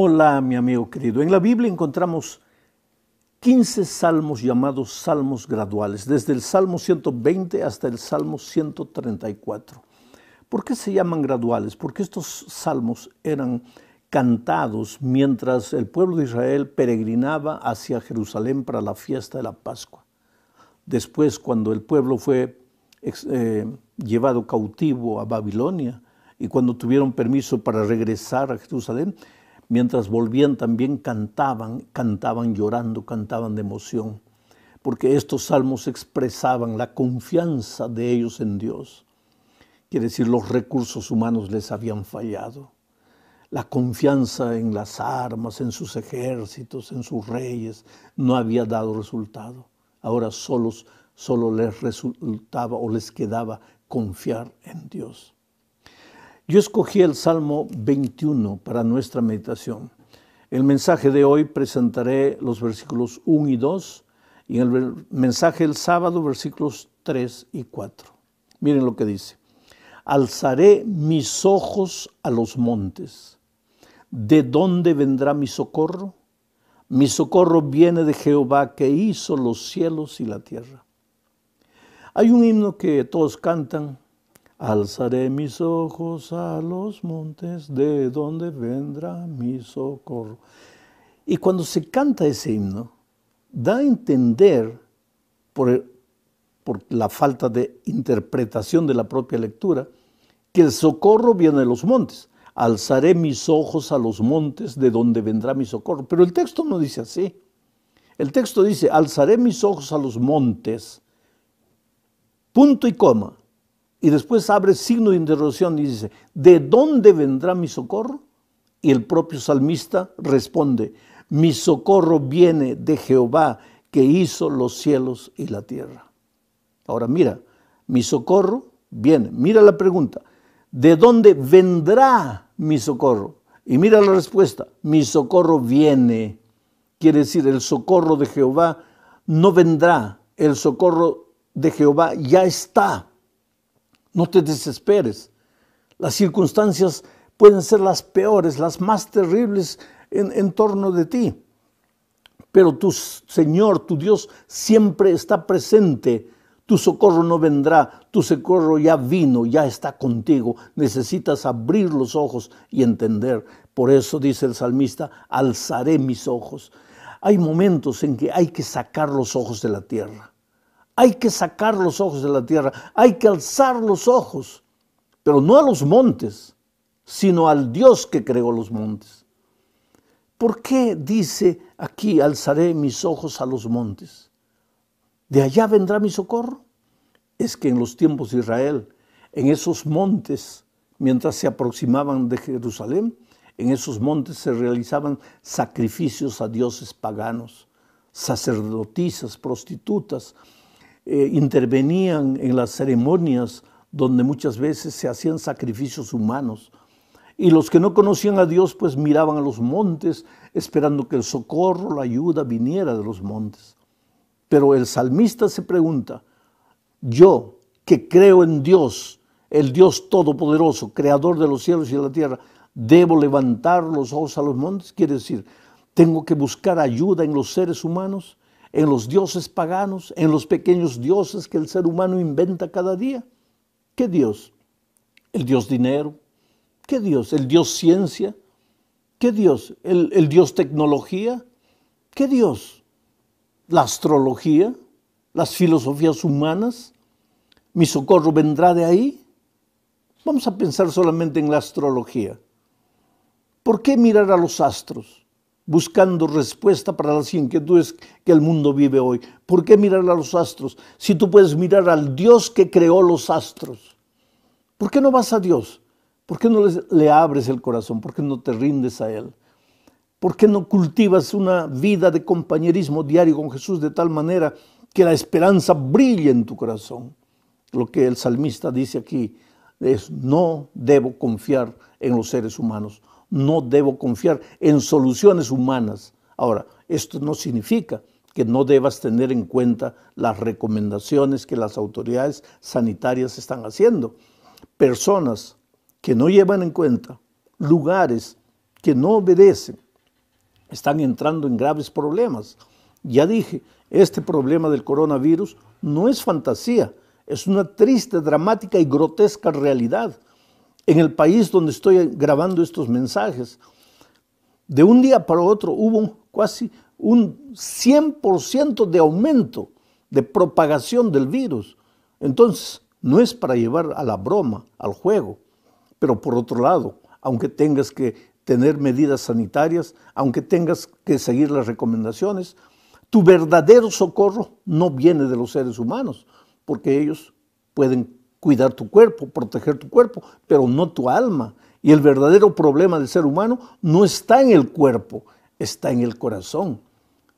Hola, mi amigo querido. En la Biblia encontramos 15 salmos llamados salmos graduales, desde el Salmo 120 hasta el Salmo 134. ¿Por qué se llaman graduales? Porque estos salmos eran cantados mientras el pueblo de Israel peregrinaba hacia Jerusalén para la fiesta de la Pascua. Después, cuando el pueblo fue eh, llevado cautivo a Babilonia y cuando tuvieron permiso para regresar a Jerusalén, Mientras volvían también cantaban, cantaban llorando, cantaban de emoción, porque estos salmos expresaban la confianza de ellos en Dios. Quiere decir, los recursos humanos les habían fallado. La confianza en las armas, en sus ejércitos, en sus reyes, no había dado resultado. Ahora solos, solo les resultaba o les quedaba confiar en Dios. Yo escogí el Salmo 21 para nuestra meditación. El mensaje de hoy presentaré los versículos 1 y 2 y en el mensaje del sábado versículos 3 y 4. Miren lo que dice. Alzaré mis ojos a los montes. ¿De dónde vendrá mi socorro? Mi socorro viene de Jehová que hizo los cielos y la tierra. Hay un himno que todos cantan, Alzaré mis ojos a los montes, de donde vendrá mi socorro. Y cuando se canta ese himno, da a entender, por, la falta de interpretación de la propia lectura, que el socorro viene de los montes. Alzaré mis ojos a los montes, de donde vendrá mi socorro. Pero el texto no dice así. El texto dice, alzaré mis ojos a los montes, punto y coma y después abre signo de interrupción y dice, ¿de dónde vendrá mi socorro? Y el propio salmista responde, mi socorro viene de Jehová que hizo los cielos y la tierra. Ahora mira, mi socorro viene, mira la pregunta, ¿de dónde vendrá mi socorro? Y mira la respuesta, mi socorro viene. Quiere decir, el socorro de Jehová no vendrá, el socorro de Jehová ya está. No te desesperes. Las circunstancias pueden ser las peores, las más terribles en, torno de ti. Pero tu Señor, tu Dios, siempre está presente. Tu socorro no vendrá, tu socorro ya vino, ya está contigo. Necesitas abrir los ojos y entender. Por eso dice el salmista, alzaré mis ojos. Hay momentos en que hay que sacar los ojos de la tierra. Hay que sacar los ojos de la tierra, hay que alzar los ojos, pero no a los montes, sino al Dios que creó los montes. ¿Por qué dice aquí alzaré mis ojos a los montes? ¿De allá vendrá mi socorro? Es que en los tiempos de Israel, en esos montes, mientras se aproximaban de Jerusalén, en esos montes se realizaban sacrificios a dioses paganos, sacerdotisas, prostitutas, eh, intervenían en las ceremonias donde muchas veces se hacían sacrificios humanos. Y los que no conocían a Dios pues miraban a los montes esperando que el socorro, la ayuda viniera de los montes. Pero el salmista se pregunta, yo que creo en Dios, el Dios todopoderoso, creador de los cielos y de la tierra, debo levantar los ojos a los montes, quiere decir, tengo que buscar ayuda en los seres humanos en los dioses paganos, en los pequeños dioses que el ser humano inventa cada día. ¿Qué Dios? El Dios dinero. ¿Qué Dios? El Dios ciencia. ¿Qué Dios? El, Dios tecnología. ¿Qué Dios? La astrología, las filosofías humanas. ¿Mi socorro vendrá de ahí? Vamos a pensar solamente en la astrología. ¿Por qué mirar a los astros? buscando respuesta para las inquietudes que el mundo vive hoy. ¿Por qué mirar a los astros si tú puedes mirar al Dios que creó los astros? ¿Por qué no vas a Dios? ¿Por qué no le abres el corazón? ¿Por qué no te rindes a Él? ¿Por qué no cultivas una vida de compañerismo diario con Jesús de tal manera que la esperanza brille en tu corazón? Lo que el salmista dice aquí es, no debo confiar en los seres humanos no debo confiar en soluciones humanas. Ahora, esto no significa que no debas tener en cuenta las recomendaciones que las autoridades sanitarias están haciendo. Personas que no llevan en cuenta, lugares que no obedecen, están entrando en graves problemas. Ya dije, este problema del coronavirus no es fantasía, es una triste, dramática y grotesca realidad en el país donde estoy grabando estos mensajes. De un día para otro hubo casi un 100% de aumento de propagación del virus. Entonces, no es para llevar a la broma, al juego. Pero por otro lado, aunque tengas que tener medidas sanitarias, aunque tengas que seguir las recomendaciones, tu verdadero socorro no viene de los seres humanos, porque ellos pueden cuidar tu cuerpo, proteger tu cuerpo, pero no tu alma. Y el verdadero problema del ser humano no está en el cuerpo, está en el corazón.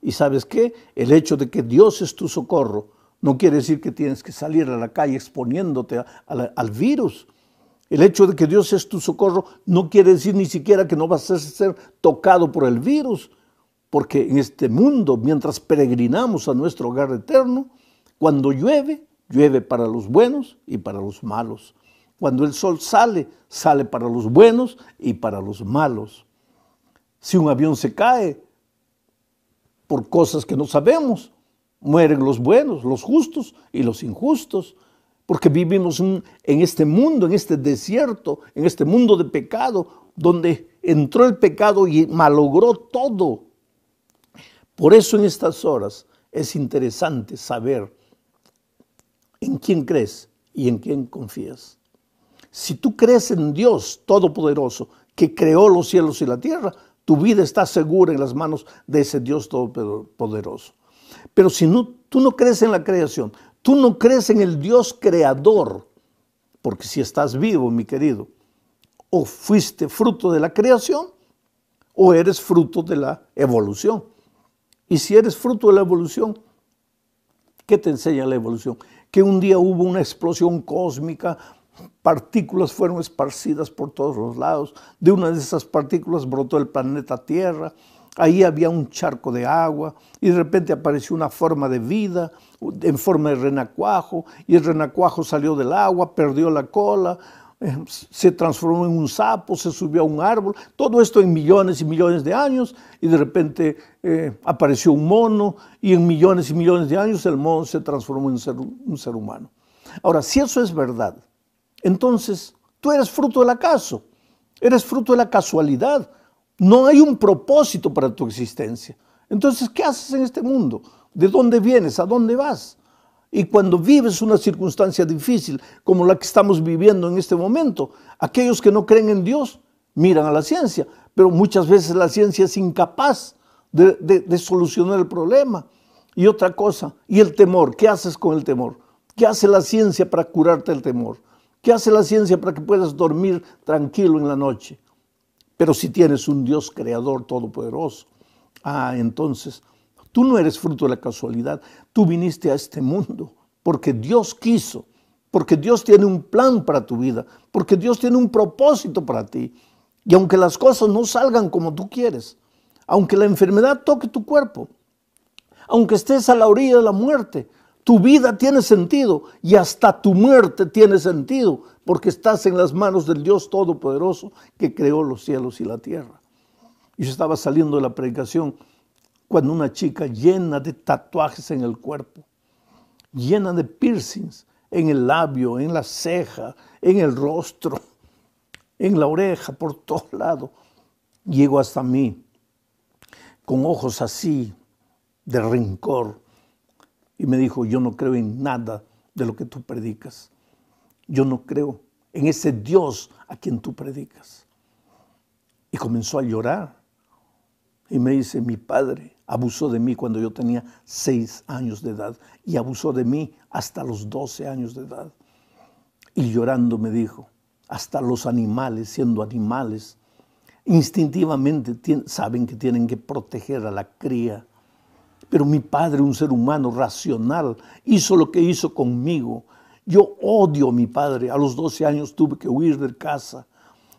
Y sabes qué? El hecho de que Dios es tu socorro no quiere decir que tienes que salir a la calle exponiéndote al virus. El hecho de que Dios es tu socorro no quiere decir ni siquiera que no vas a ser tocado por el virus. Porque en este mundo, mientras peregrinamos a nuestro hogar eterno, cuando llueve, Llueve para los buenos y para los malos. Cuando el sol sale, sale para los buenos y para los malos. Si un avión se cae por cosas que no sabemos, mueren los buenos, los justos y los injustos. Porque vivimos en este mundo, en este desierto, en este mundo de pecado, donde entró el pecado y malogró todo. Por eso en estas horas es interesante saber en quién crees y en quién confías. Si tú crees en Dios Todopoderoso, que creó los cielos y la tierra, tu vida está segura en las manos de ese Dios Todopoderoso. Pero si tú no crees en la creación, tú no crees en el Dios creador, porque si estás vivo, mi querido, o fuiste fruto de la creación o eres fruto de la evolución. Y si eres fruto de la evolución, ¿qué te enseña la evolución? que un día hubo una explosión cósmica, partículas fueron esparcidas por todos los lados, de una de esas partículas brotó el planeta Tierra, ahí había un charco de agua y de repente apareció una forma de vida en forma de renacuajo y el renacuajo salió del agua, perdió la cola, eh, se transformó en un sapo, se subió a un árbol, todo esto en millones y millones de años y de repente eh, apareció un mono y en millones y millones de años el mono se transformó en un ser humano. Ahora, si eso es verdad, entonces tú eres fruto del acaso, eres fruto de la casualidad, no hay un propósito para tu existencia. Entonces, ¿qué haces en este mundo? ¿De dónde vienes? ¿A dónde vas? Y cuando vives una circunstancia difícil como la que estamos viviendo en este momento, aquellos que no creen en Dios miran a la ciencia, pero muchas veces la ciencia es incapaz de, solucionar el problema. Y otra cosa, y el temor, ¿qué haces con el temor? ¿Qué hace la ciencia para curarte el temor? ¿Qué hace la ciencia para que puedas dormir tranquilo en la noche? Pero si tienes un Dios creador todopoderoso, ah, entonces Tú no eres fruto de la casualidad, tú viniste a este mundo porque Dios quiso, porque Dios tiene un plan para tu vida, porque Dios tiene un propósito para ti. Y aunque las cosas no salgan como tú quieres, aunque la enfermedad toque tu cuerpo, aunque estés a la orilla de la muerte, tu vida tiene sentido y hasta tu muerte tiene sentido, porque estás en las manos del Dios Todopoderoso que creó los cielos y la tierra. yo estaba saliendo de la predicación cuando una chica llena de tatuajes en el cuerpo, llena de piercings en el labio, en la ceja, en el rostro, en la oreja, por todos lados, llegó hasta mí con ojos así de rencor y me dijo, yo no creo en nada de lo que tú predicas. Yo no creo en ese Dios a quien tú predicas. Y comenzó a llorar. Y me dice, mi padre, abusó de mí cuando yo tenía seis años de edad y abusó de mí hasta los 12 años de edad. Y llorando me dijo, hasta los animales, siendo animales, instintivamente saben que tienen que proteger a la cría. Pero mi padre, un ser humano racional, hizo lo que hizo conmigo. Yo odio a mi padre. A los 12 años tuve que huir de casa.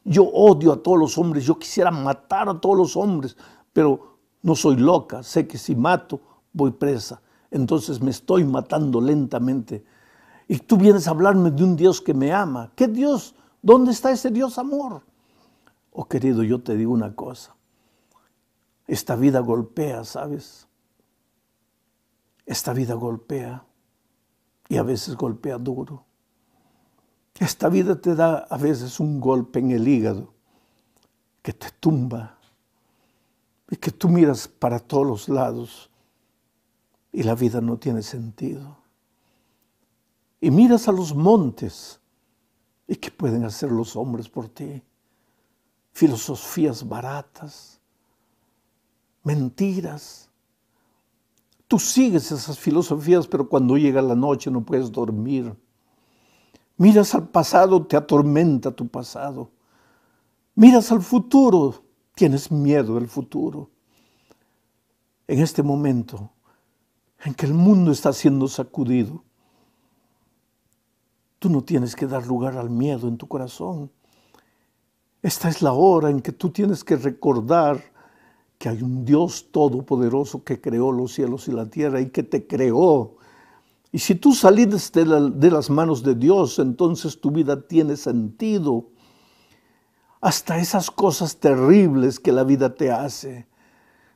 Yo odio a todos los hombres. Yo quisiera matar a todos los hombres. Pero no soy loca, sé que si mato voy presa, entonces me estoy matando lentamente. Y tú vienes a hablarme de un Dios que me ama. ¿Qué Dios? ¿Dónde está ese Dios amor? Oh querido, yo te digo una cosa. Esta vida golpea, ¿sabes? Esta vida golpea y a veces golpea duro. Esta vida te da a veces un golpe en el hígado que te tumba y que tú miras para todos los lados y la vida no tiene sentido. Y miras a los montes y qué pueden hacer los hombres por ti. Filosofías baratas, mentiras. Tú sigues esas filosofías, pero cuando llega la noche no puedes dormir. Miras al pasado, te atormenta tu pasado. Miras al futuro, Tienes miedo del futuro. En este momento en que el mundo está siendo sacudido, tú no tienes que dar lugar al miedo en tu corazón. Esta es la hora en que tú tienes que recordar que hay un Dios todopoderoso que creó los cielos y la tierra y que te creó. Y si tú salides de las manos de Dios, entonces tu vida tiene sentido hasta esas cosas terribles que la vida te hace,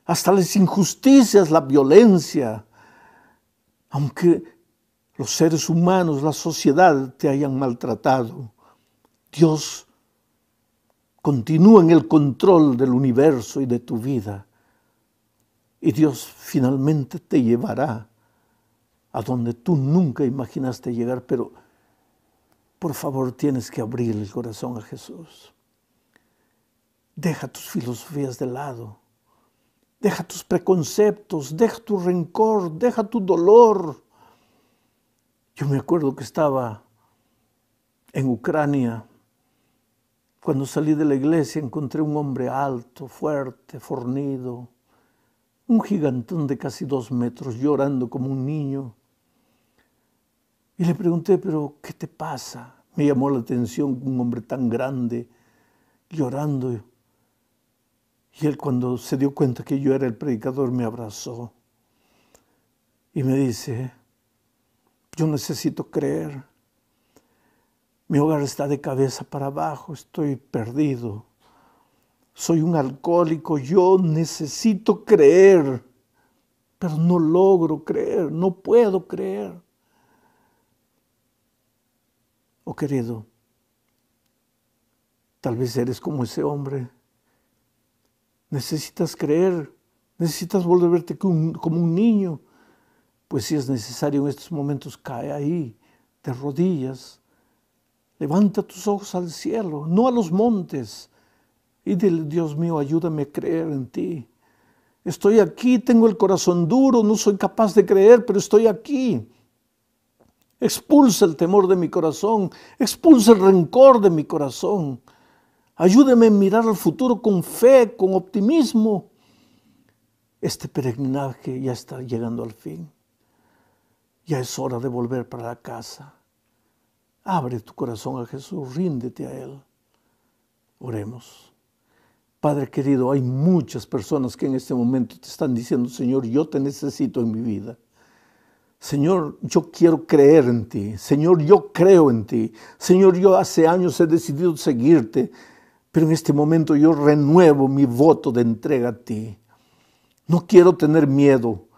hasta las injusticias, la violencia, aunque los seres humanos, la sociedad te hayan maltratado. Dios continúa en el control del universo y de tu vida. Y Dios finalmente te llevará a donde tú nunca imaginaste llegar, pero por favor tienes que abrir el corazón a Jesús. Deja tus filosofías de lado. Deja tus preconceptos, deja tu rencor, deja tu dolor. Yo me acuerdo que estaba en Ucrania. Cuando salí de la iglesia encontré un hombre alto, fuerte, fornido, un gigantón de casi dos metros, llorando como un niño. Y le pregunté, pero ¿qué te pasa? Me llamó la atención un hombre tan grande, llorando. Y él cuando se dio cuenta que yo era el predicador me abrazó y me dice, yo necesito creer. Mi hogar está de cabeza para abajo, estoy perdido. Soy un alcohólico, yo necesito creer, pero no logro creer, no puedo creer. Oh querido, tal vez eres como ese hombre Necesitas creer, necesitas volverte como un niño. Pues si es necesario en estos momentos, cae ahí, de rodillas. Levanta tus ojos al cielo, no a los montes. Y dile, Dios mío, ayúdame a creer en ti. Estoy aquí, tengo el corazón duro, no soy capaz de creer, pero estoy aquí. Expulsa el temor de mi corazón, expulsa el rencor de mi corazón. Ayúdeme a mirar al futuro con fe, con optimismo. Este peregrinaje ya está llegando al fin. Ya es hora de volver para la casa. Abre tu corazón a Jesús, ríndete a Él. Oremos. Padre querido, hay muchas personas que en este momento te están diciendo, Señor, yo te necesito en mi vida. Señor, yo quiero creer en ti. Señor, yo creo en ti. Señor, yo hace años he decidido seguirte. Pero en este momento yo renuevo mi voto de entrega a ti. No quiero tener miedo.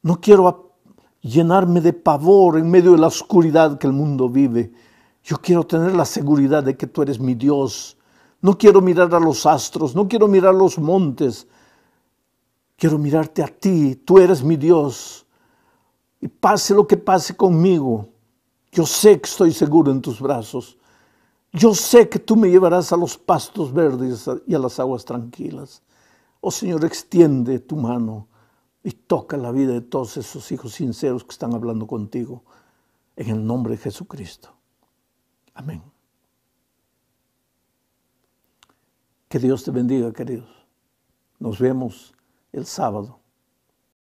No quiero llenarme de pavor en medio de la oscuridad que el mundo vive. Yo quiero tener la seguridad de que tú eres mi Dios. No quiero mirar a los astros, no quiero mirar los montes. Quiero mirarte a ti, tú eres mi Dios. Y pase lo que pase conmigo, yo sé que estoy seguro en tus brazos. Yo sé que tú me llevarás a los pastos verdes y a las aguas tranquilas. Oh Señor, extiende tu mano y toca la vida de todos esos hijos sinceros que están hablando contigo. En el nombre de Jesucristo. Amén. Que Dios te bendiga, queridos. Nos vemos el sábado.